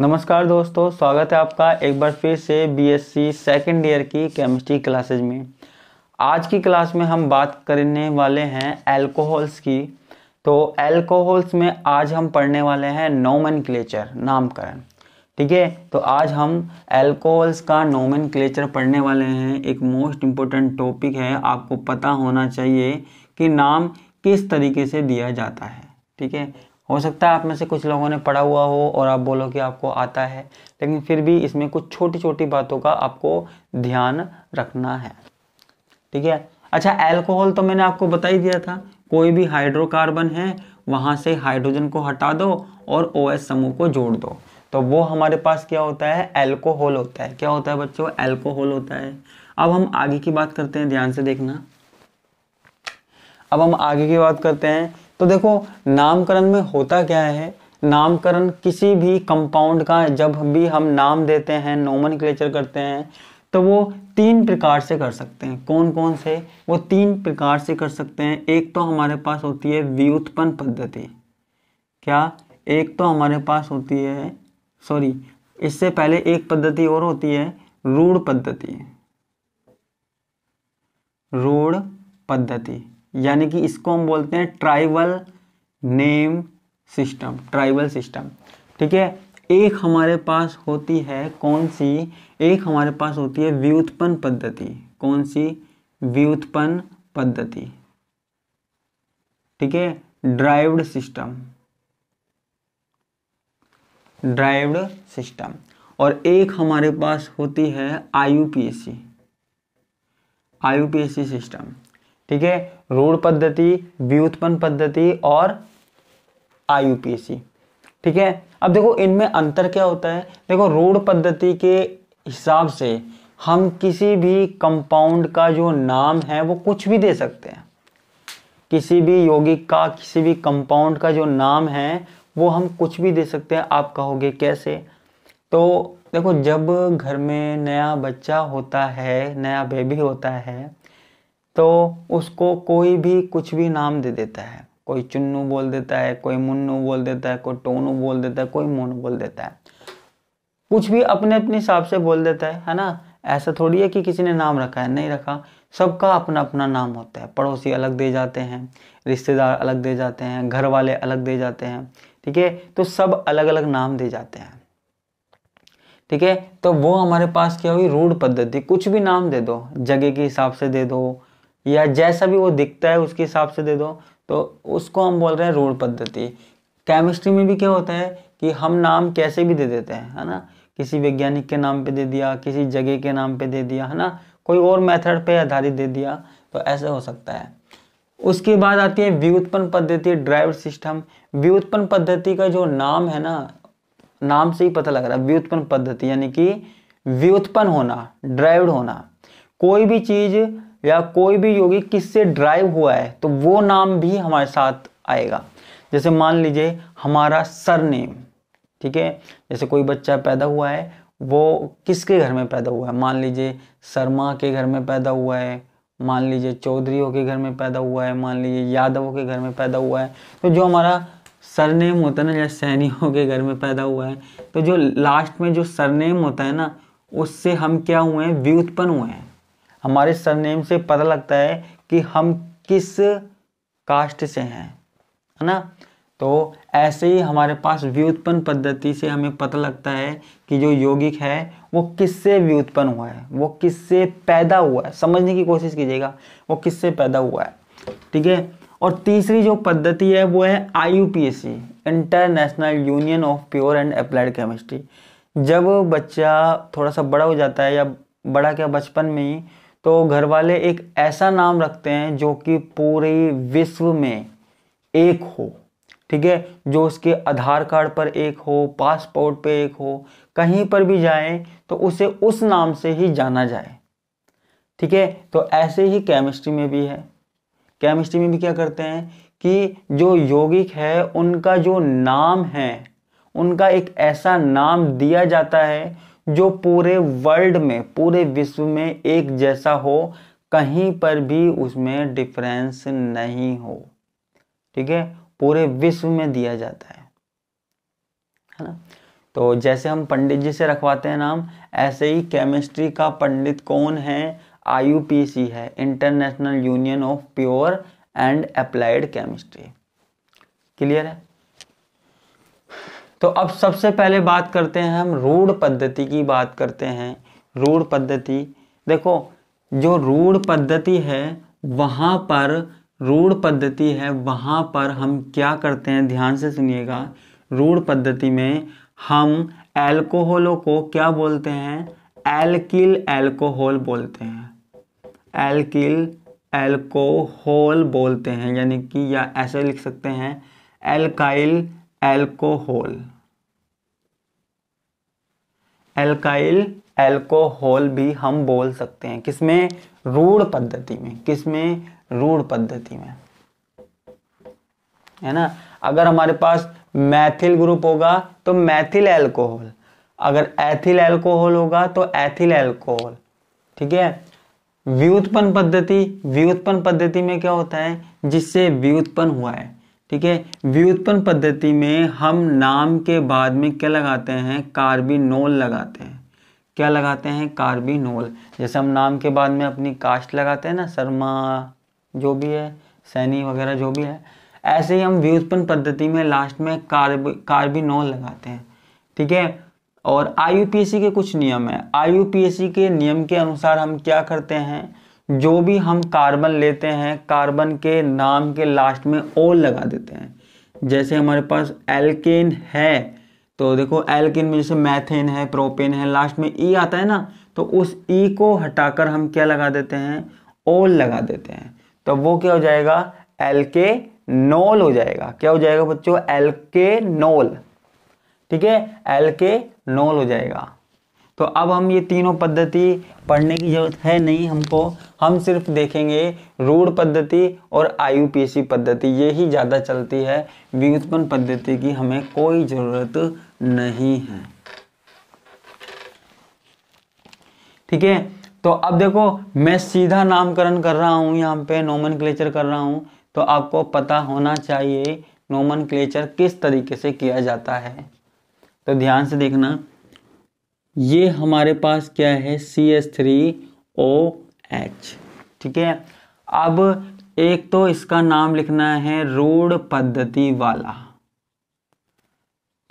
नमस्कार दोस्तों स्वागत है आपका एक बार फिर से बीएससी सेकेंड ईयर की केमिस्ट्री क्लासेज में आज की क्लास में हम बात करने वाले हैं एल्कोहल्स की तो एल्कोहल्स में आज हम पढ़ने वाले हैं नोमन नामकरण ठीक है तो आज हम एल्कोहल्स का नोमन पढ़ने वाले हैं एक मोस्ट इम्पोर्टेंट टॉपिक है आपको पता होना चाहिए कि नाम किस तरीके से दिया जाता है ठीक है हो सकता है आप में से कुछ लोगों ने पढ़ा हुआ हो और आप बोलो कि आपको आता है लेकिन फिर भी इसमें कुछ छोटी छोटी बातों का आपको ध्यान रखना है ठीक है अच्छा एल्कोहल तो मैंने आपको बता ही दिया था कोई भी हाइड्रोकार्बन है वहाँ से हाइड्रोजन को हटा दो और ओ समूह को जोड़ दो तो वो हमारे पास क्या होता है एल्कोहल होता है क्या होता है बच्चों एल्कोहल होता है अब हम आगे की बात करते हैं ध्यान से देखना अब हम आगे की बात करते हैं तो देखो नामकरण में होता क्या है नामकरण किसी भी कंपाउंड का जब भी हम नाम देते हैं नोमन करते हैं तो वो तीन प्रकार से कर सकते हैं कौन कौन से वो तीन प्रकार से कर सकते हैं एक तो हमारे पास होती है व्युत्पन्न पद्धति क्या एक तो हमारे पास होती है सॉरी इससे पहले एक पद्धति और होती है रूढ़ पद्धति रूढ़ पद्धति यानी कि इसको हम बोलते हैं tribal name system tribal system ठीक है एक हमारे पास होती है कौन सी एक हमारे पास होती है व्युत्पन्न पद्धति कौन सी व्युत्पन्न पद्धति ठीक है ड्राइव्ड सिस्टम ड्राइव्ड सिस्टम और एक हमारे पास होती है आई सी सिस्टम ठीक है रूढ़ पद्धति व्युत्पन्न पद्धति और आयुपीएसी ठीक है अब देखो इनमें अंतर क्या होता है देखो रूढ़ पद्धति के हिसाब से हम किसी भी कंपाउंड का जो नाम है वो कुछ भी दे सकते हैं किसी भी यौगिक का किसी भी कंपाउंड का जो नाम है वो हम कुछ भी दे सकते हैं आप कहोगे कैसे तो देखो जब घर में नया बच्चा होता है नया बेबी होता है तो उसको कोई भी कुछ भी नाम दे देता है कोई चुन्नू बोल देता है कोई मुन्नू बोल देता है कोई टोनू बोल देता है कोई मोनू बोल देता है कुछ भी अपने अपने हिसाब से बोल देता है है ना ऐसा थोड़ी है कि किसी ने नाम रखा है नहीं रखा सबका अपना अपना नाम होता है पड़ोसी अलग दे जाते हैं रिश्तेदार अलग दे जाते हैं घर वाले अलग दे जाते हैं ठीक है तो सब अलग अलग नाम दे जाते हैं ठीक है तो वो हमारे पास क्या हुई रूढ़ पद्धति कुछ भी नाम दे दो जगह के हिसाब से दे दो या जैसा भी वो दिखता है उसके हिसाब से दे दो तो उसको हम बोल रहे हैं रूढ़ पद्धति केमिस्ट्री में भी क्या होता है कि हम नाम कैसे भी दे देते हैं है ना किसी वैज्ञानिक के नाम पे दे दिया किसी जगह के नाम पे दे दिया है ना कोई और मेथड पे आधारित दे दिया तो ऐसे हो सकता है उसके बाद आती है व्युत्पन्न पद्धति ड्राइवर सिस्टम व्युत्पन्न पद्धति का जो नाम है ना नाम से ही पता लग रहा है व्युत्पन्न पद्धति यानी कि व्युत्पन्न होना ड्राइव होना कोई भी चीज़ या कोई भी योगी किससे ड्राइव हुआ है तो वो नाम भी हमारे साथ आएगा जैसे मान लीजिए हमारा सरनेम ठीक है जैसे कोई बच्चा पैदा हुआ है वो किसके घर में पैदा हुआ है मान लीजिए शर्मा के घर में पैदा हुआ है मान लीजिए चौधरीओं के घर में पैदा हुआ है मान लीजिए यादवों के घर में पैदा हुआ है तो जो हमारा सरनेम होता है ना जैसे सैनियों के घर में पैदा हुआ है तो जो लास्ट में जो सरनेम होता है ना उससे हम क्या हुए हैं व्युत्पन्न हुए हैं हमारे सरनेम से पता लगता है कि हम किस कास्ट से हैं है ना तो ऐसे ही हमारे पास व्युत्पन्न पद्धति से हमें पता लगता है कि जो यौगिक है वो किससे व्युत्पन्न हुआ है वो किससे पैदा हुआ है समझने की कोशिश कीजिएगा वो किससे पैदा हुआ है ठीक है और तीसरी जो पद्धति है वो है I International Union of Pure and Applied Chemistry जब बच्चा थोड़ा सा बड़ा हो जाता है या बड़ा क्या बचपन में ही तो घर वाले एक ऐसा नाम रखते हैं जो कि पूरे विश्व में एक हो ठीक है जो उसके आधार कार्ड पर एक हो पासपोर्ट पे एक हो कहीं पर भी जाए तो उसे उस नाम से ही जाना जाए ठीक है तो ऐसे ही केमिस्ट्री में भी है केमिस्ट्री में भी क्या करते हैं कि जो यौगिक है उनका जो नाम है उनका एक ऐसा नाम दिया जाता है जो पूरे वर्ल्ड में पूरे विश्व में एक जैसा हो कहीं पर भी उसमें डिफरेंस नहीं हो ठीक है पूरे विश्व में दिया जाता है है ना तो जैसे हम पंडित जी से रखवाते हैं नाम ऐसे ही केमिस्ट्री का पंडित कौन है आई है International Union of Pure and Applied Chemistry clear है तो अब सबसे पहले बात करते हैं हम रूढ़ पद्धति की बात करते हैं रूढ़ पद्धति देखो जो रूढ़ पद्धति है वहाँ पर रूढ़ पद्धति है वहाँ पर हम क्या करते हैं ध्यान से सुनिएगा रूढ़ पद्धति में हम एल्कोहलों को क्या बोलते हैं एल्किल एल्कोहल बोलते हैं एल्किल एल्कोहल बोलते हैं यानी कि या ऐसे लिख सकते हैं एल्काइल एल्कोहल एल्काइल एल्कोहल भी हम बोल सकते हैं किसमें रूढ़ पद्धति में किसमें रूढ़ पद्धति में है ना अगर हमारे पास मैथिल ग्रुप होगा तो मैथिल एल्कोहल अगर एथिल एल्कोहल होगा तो एथिल एल्कोहल ठीक है व्युत्पन्न पद्धति व्युत्पन्न पद्धति में क्या होता है जिससे व्युत्पन्न हुआ है ठीक है व्युत्पन्न पद्धति में हम नाम के बाद में क्या लगाते हैं कार्बिनोल लगाते हैं क्या लगाते हैं कार्बिनोल जैसे हम नाम के बाद में अपनी कास्ट लगाते हैं ना शर्मा जो भी है सैनी वगैरह जो भी है ऐसे ही हम व्युत्पन्न पद्धति में लास्ट में कार्ब कार्बिनोल लगाते हैं ठीक है और आई के कुछ नियम है आई के नियम के अनुसार हम क्या करते हैं जो भी हम कार्बन लेते हैं कार्बन के नाम के लास्ट में ओ लगा देते हैं जैसे हमारे पास एल्किन है तो देखो एल्किन में जैसे मैथेन है प्रोपेन है लास्ट में ई e आता है ना तो उस ई e को हटाकर हम क्या लगा देते हैं ओल लगा देते हैं तो वो क्या हो जाएगा एल्के नोल हो जाएगा क्या हो जाएगा बच्चों एल्के नोल ठीक है एल्के नोल हो जाएगा तो अब हम ये तीनों पद्धति पढ़ने की जरूरत है नहीं हमको हम सिर्फ देखेंगे रूढ़ पद्धति और आयुपीसी पद्धति ये ही ज़्यादा चलती है व्युत्पन्न पद्धति की हमें कोई ज़रूरत नहीं है ठीक है तो अब देखो मैं सीधा नामकरण कर रहा हूँ यहाँ पे नोमन क्लेचर कर रहा हूँ तो आपको पता होना चाहिए नोमन क्लेचर किस तरीके से किया जाता है तो ध्यान से देखना ये हमारे पास क्या है C S three O H ठीक है अब एक तो इसका नाम लिखना है रोड पद्धति वाला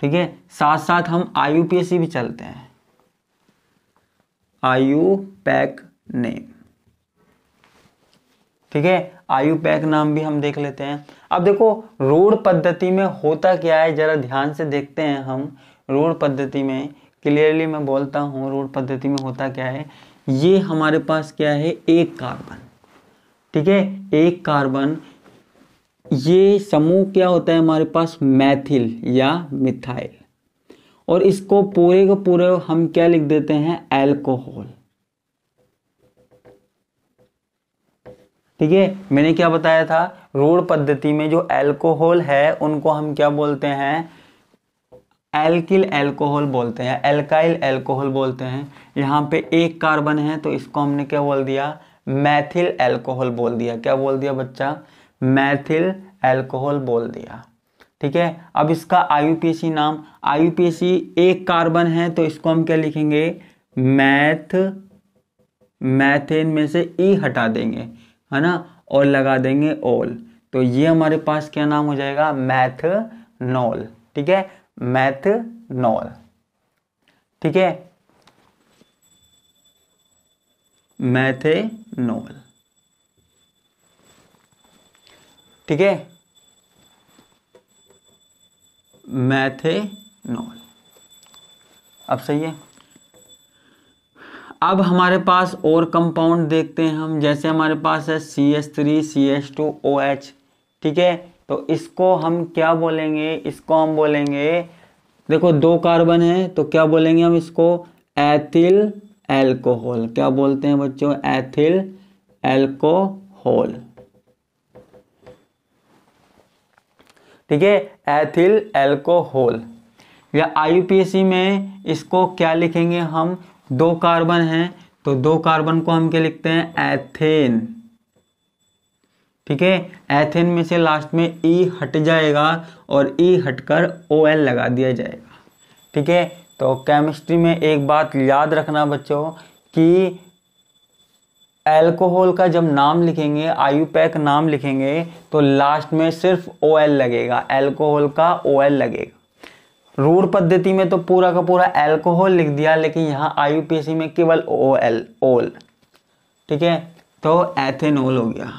ठीक है साथ साथ हम आई भी चलते हैं आयु पैक नेम ठीक है आयु पैक नाम भी हम देख लेते हैं अब देखो रोड पद्धति में होता क्या है जरा ध्यान से देखते हैं हम रोड पद्धति में क्लियरली मैं बोलता हूँ रूट पद्धति में होता क्या है ये हमारे पास क्या है एक कार्बन ठीक है एक कार्बन ये समूह क्या होता है हमारे पास मैथिल या मिथाइल और इसको पूरे को पूरे हम क्या लिख देते हैं एल्कोहल ठीक है मैंने क्या बताया था रोड पद्धति में जो एल्कोहल है उनको हम क्या बोलते हैं एल्किल एल्कोहल बोलते हैं एल्काइल एल्कोहल बोलते हैं यहाँ पे एक कार्बन है तो इसको हमने क्या बोल दिया मैथिल एल्कोहल बोल दिया क्या बोल दिया बच्चा मैथिल एल्कोहल बोल दिया ठीक है अब इसका आयु नाम आयु एक कार्बन है तो इसको हम क्या लिखेंगे मैथ मैथेन में से ई e हटा देंगे है ना और लगा देंगे ओल तो ये हमारे पास क्या नाम हो जाएगा मैथनॉल ठीक है मैथनॉल ठीक है मैथेनॉल ठीक है मैथेनॉल अब सही है अब हमारे पास और कंपाउंड देखते हैं हम जैसे हमारे पास है C S three C S two O H ठीक है तो इसको हम क्या बोलेंगे इसको हम बोलेंगे देखो दो कार्बन है तो क्या बोलेंगे हम इसको एथिल एल्कोहल क्या बोलते हैं बच्चों एथिल एल्कोहल ठीक है एथिल एल्कोहल या आई में इसको क्या लिखेंगे हम दो कार्बन हैं तो दो कार्बन को हम क्या लिखते हैं एथेन ठीक है एथेन में से लास्ट में ई e हट जाएगा और ई e हटकर ओ एल लगा दिया जाएगा ठीक है तो केमिस्ट्री में एक बात याद रखना बच्चों कि एल्कोहल का जब नाम लिखेंगे पैक नाम लिखेंगे तो लास्ट में सिर्फ ओ एल लगेगा एल्कोहल का ओ एल लगेगा रूढ़ पद्धति में तो पूरा का पूरा एल्कोहल लिख दिया लेकिन यहाँ आयुपीसी में केवल ओ एल ओल ठीक है तो एथेनोल हो गया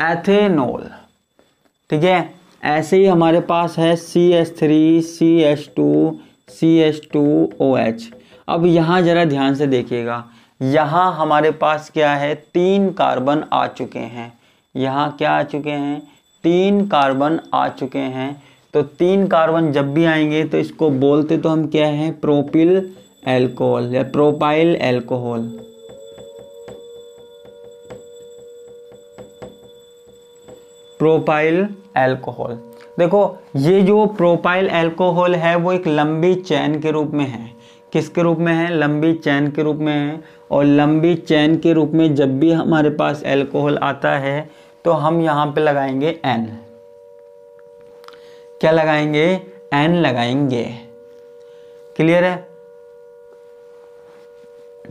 एथेनॉल ठीक है ऐसे ही हमारे पास है C S three C S two C S two O H अब यहाँ ज़रा ध्यान से देखिएगा यहाँ हमारे पास क्या है तीन कार्बन आ चुके हैं यहाँ क्या आ चुके हैं तीन कार्बन आ चुके हैं तो तीन कार्बन जब भी आएंगे तो इसको बोलते तो हम क्या है प्रोपिल एल्कोहल या प्रोपाइल एल्कोहल प्रोपाइल एल्कोहल देखो ये जो प्रोपाइल एल्कोहल है वो एक लंबी चैन के रूप में है किसके रूप में है लंबी चैन के रूप में है और लंबी चैन के रूप में जब भी हमारे पास एल्कोहल आता है तो हम यहाँ पे लगाएंगे एन क्या लगाएंगे एन लगाएंगे क्लियर है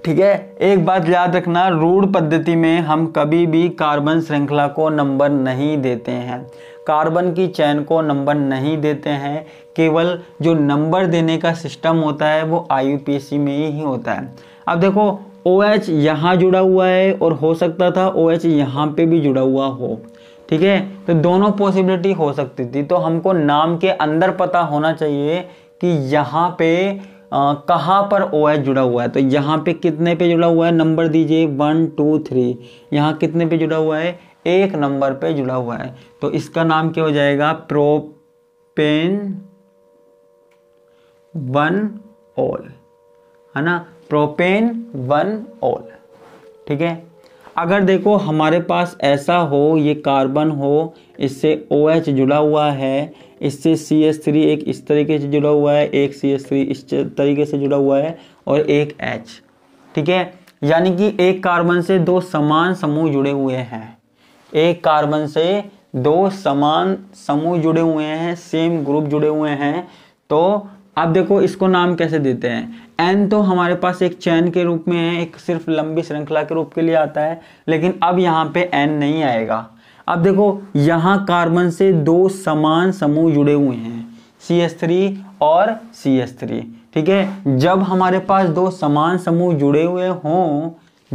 ठीक है एक बात याद रखना रूढ़ पद्धति में हम कभी भी कार्बन श्रृंखला को नंबर नहीं देते हैं कार्बन की चैन को नंबर नहीं देते हैं केवल जो नंबर देने का सिस्टम होता है वो आई में ही होता है अब देखो ओ OH यहाँ जुड़ा हुआ है और हो सकता था ओ OH यहाँ पे भी जुड़ा हुआ हो ठीक है तो दोनों पॉसिबिलिटी हो सकती थी तो हमको नाम के अंदर पता होना चाहिए कि यहाँ पे कहाँ पर ओ एच जुड़ा हुआ है तो यहाँ पे कितने पे जुड़ा हुआ है नंबर दीजिए वन टू थ्री यहाँ कितने पे जुड़ा हुआ है एक नंबर पे जुड़ा हुआ है तो इसका नाम क्या हो जाएगा प्रोपेन वन ऑल है ना प्रोपेन वन ऑल ठीक है अगर देखो हमारे पास ऐसा हो ये कार्बन हो इससे ओ OH जुड़ा हुआ है इससे सी एस थ्री एक इस तरीके से जुड़ा हुआ है एक सी एस थ्री इस तरीके से जुड़ा हुआ है और एक एच ठीक है यानी कि एक कार्बन से दो समान समूह जुड़े हुए हैं एक कार्बन से दो समान समूह जुड़े हुए हैं सेम ग्रुप जुड़े हुए हैं तो आप देखो इसको नाम कैसे देते हैं एन तो हमारे पास एक चैन के रूप में है एक सिर्फ लंबी श्रृंखला के रूप के लिए आता है लेकिन अब यहाँ पे एन नहीं आएगा अब देखो यहाँ कार्बन से दो समान समूह जुड़े हुए हैं सी एस थ्री और सी एस थ्री ठीक है जब हमारे पास दो समान समूह जुड़े हुए हों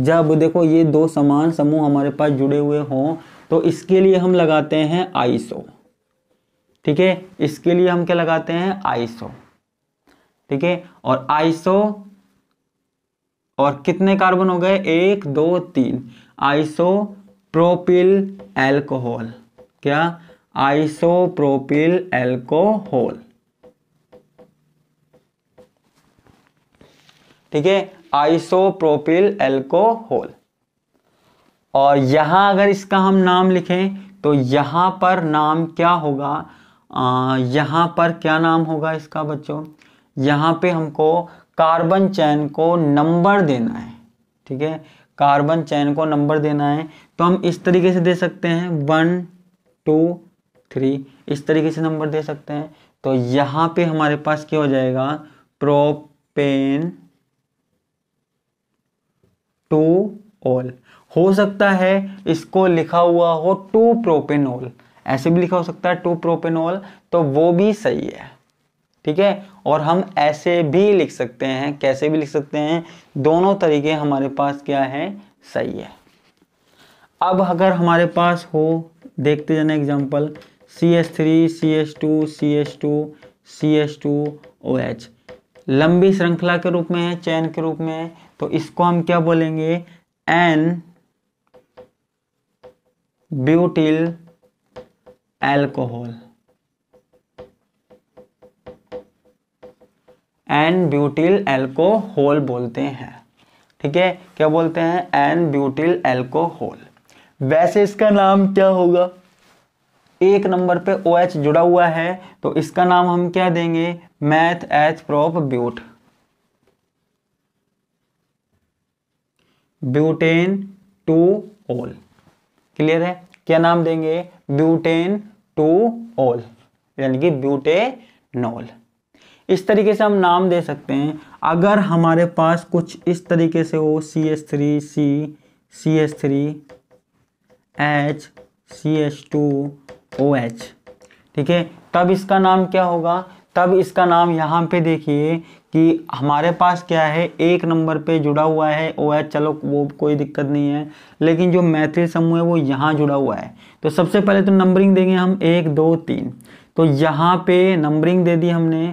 जब देखो ये दो समान समूह हमारे पास जुड़े हुए हों तो इसके लिए हम लगाते हैं आइसो ठीक है इसके लिए हम क्या लगाते हैं आईसो ठीक है और आइसो और कितने कार्बन हो गए एक दो तीन आइसो प्रोपिल एल्कोहल क्या आइसो प्रोपिल एल्कोहल ठीक है आइसो प्रोपिल एल्कोहल और यहां अगर इसका हम नाम लिखें तो यहां पर नाम क्या होगा आ, यहां पर क्या नाम होगा इसका बच्चों यहाँ पे हमको कार्बन चैन को नंबर देना है ठीक है कार्बन चैन को नंबर देना है तो हम इस तरीके से दे सकते हैं वन टू थ्री इस तरीके से नंबर दे सकते हैं तो यहाँ पे हमारे पास क्या हो जाएगा प्रोपेन टू ऑल हो सकता है इसको लिखा हुआ हो टू प्रोपेनॉल ऐसे भी लिखा हो सकता है टू प्रोपेनॉल तो वो भी सही है ठीक है और हम ऐसे भी लिख सकते हैं कैसे भी लिख सकते हैं दोनों तरीके हमारे पास क्या है सही है अब अगर हमारे पास हो देखते जाना example C S three C S two C S two C S two O H लंबी श्रृंखला के रूप में है चैन के रूप में है तो इसको हम क्या बोलेंगे n butyl alcohol n butyl alcohol बोलते हैं ठीक है क्या बोलते हैं एन ब्यूटिल एल्कोहल वैसे इसका नाम क्या होगा एक नंबर पे ओ OH जुड़ा हुआ है तो इसका नाम हम क्या देंगे meth H prop but butane two ol clear है क्या नाम देंगे ब्यूटेन टू ओल यानी कि ब्यूटेनोल इस तरीके से हम नाम दे सकते हैं अगर हमारे पास कुछ इस तरीके से हो C S three C C S three H C S two O H ठीक है तब इसका नाम क्या होगा तब इसका नाम यहाँ पे देखिए कि हमारे पास क्या है एक नंबर पे जुड़ा हुआ है ओ एच चलो वो कोई दिक्कत नहीं है लेकिन जो मैथिल समूह है वो यहाँ जुड़ा हुआ है तो सबसे पहले तो नंबरिंग देंगे हम एक दो तीन तो यहाँ पे नंबरिंग दे दी हमने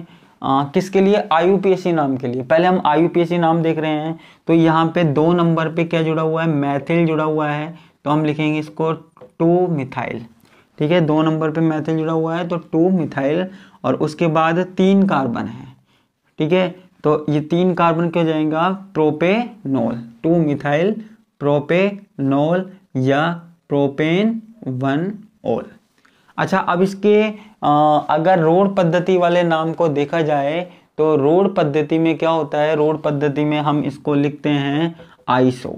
किसके लिए आई नाम के लिए पहले हम आई नाम देख रहे हैं तो यहाँ पे दो नंबर पे क्या जुड़ा हुआ है मैथिल जुड़ा हुआ है तो हम लिखेंगे इसको टू मिथाइल ठीक है दो नंबर पे मैथिल जुड़ा हुआ है तो टू मिथाइल और उसके बाद तीन कार्बन है ठीक है तो ये तीन कार्बन क्या जाएगा प्रोपेनोल टू मिथाइल प्रोपेनोल या प्रोपेन वन ओल अच्छा अब इसके अगर रोड पद्धति वाले नाम को देखा जाए तो रोड पद्धति में क्या होता है रोड पद्धति में हम इसको लिखते हैं आईसो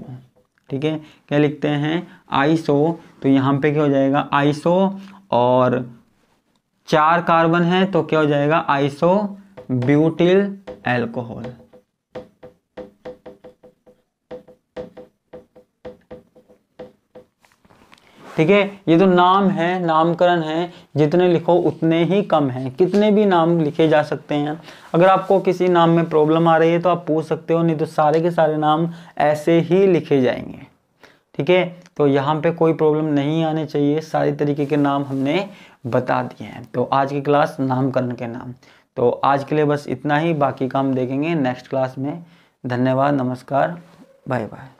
ठीक है क्या लिखते हैं आईसो तो यहाँ पे क्या हो जाएगा आईसो और चार कार्बन है तो क्या हो जाएगा आइसो ब्यूटिल एल्कोहल ठीक है ये तो नाम है नामकरण है जितने लिखो उतने ही कम हैं कितने भी नाम लिखे जा सकते हैं अगर आपको किसी नाम में प्रॉब्लम आ रही है तो आप पूछ सकते हो नहीं तो सारे के सारे नाम ऐसे ही लिखे जाएंगे ठीक है तो यहाँ पे कोई प्रॉब्लम नहीं आने चाहिए सारे तरीके के नाम हमने बता दिए हैं तो आज की क्लास नामकरण के नाम तो आज के लिए बस इतना ही बाकी काम देखेंगे नेक्स्ट क्लास में धन्यवाद नमस्कार बाय बाय